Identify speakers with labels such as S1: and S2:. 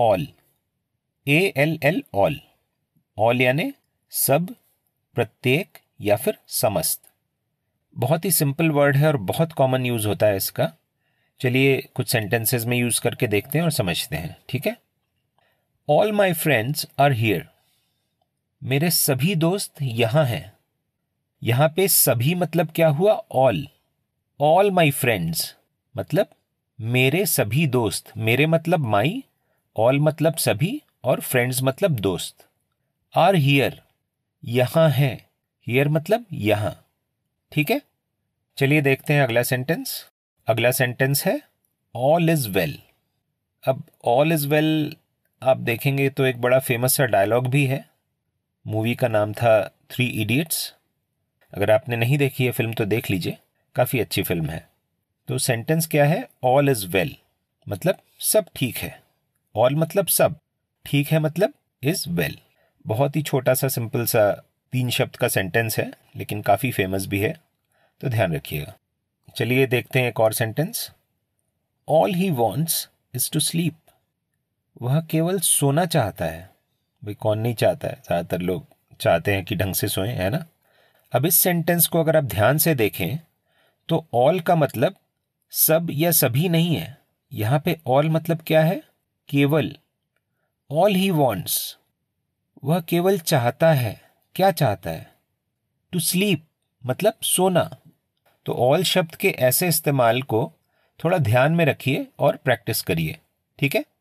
S1: All A L L all all यानी सब प्रत्येक या फिर समस्त बहुत ही सिंपल वर्ड है और बहुत कॉमन यूज़ होता है इसका चलिए कुछ सेंटेंसेस में यूज़ करके देखते हैं और समझते हैं ठीक है all my friends are here मेरे सभी दोस्त यहां हैं यहां पे सभी मतलब क्या हुआ ऑल ऑल माई फ्रेंड्स मतलब मेरे सभी दोस्त मेरे मतलब माई ऑल मतलब सभी और फ्रेंड्स मतलब दोस्त आर हियर यहाँ है हियर मतलब यहाँ ठीक है चलिए देखते हैं अगला सेंटेंस अगला सेंटेंस है ऑल इज़ वेल अब ऑल इज़ वेल आप देखेंगे तो एक बड़ा फेमस सा डायलॉग भी है मूवी का नाम था थ्री इडियट्स अगर आपने नहीं देखी है फिल्म तो देख लीजिए काफ़ी अच्छी फिल्म है तो सेंटेंस क्या है ऑल इज़ वेल मतलब सब ठीक है ऑल मतलब सब ठीक है मतलब इज वेल well. बहुत ही छोटा सा सिंपल सा तीन शब्द का सेंटेंस है लेकिन काफ़ी फेमस भी है तो ध्यान रखिएगा चलिए देखते हैं एक और sentence all he wants is to sleep वह केवल सोना चाहता है भाई कौन नहीं चाहता है ज़्यादातर लोग चाहते हैं कि ढंग से सोएं है ना अब इस सेंटेंस को अगर आप ध्यान से देखें तो ऑल का मतलब सब या सभी नहीं है यहाँ पे ऑल मतलब क्या है केवल ऑल ही वॉन्ट्स वह केवल चाहता है क्या चाहता है टू स्लीप मतलब सोना तो ऑल शब्द के ऐसे इस्तेमाल को थोड़ा ध्यान में रखिए और प्रैक्टिस करिए ठीक है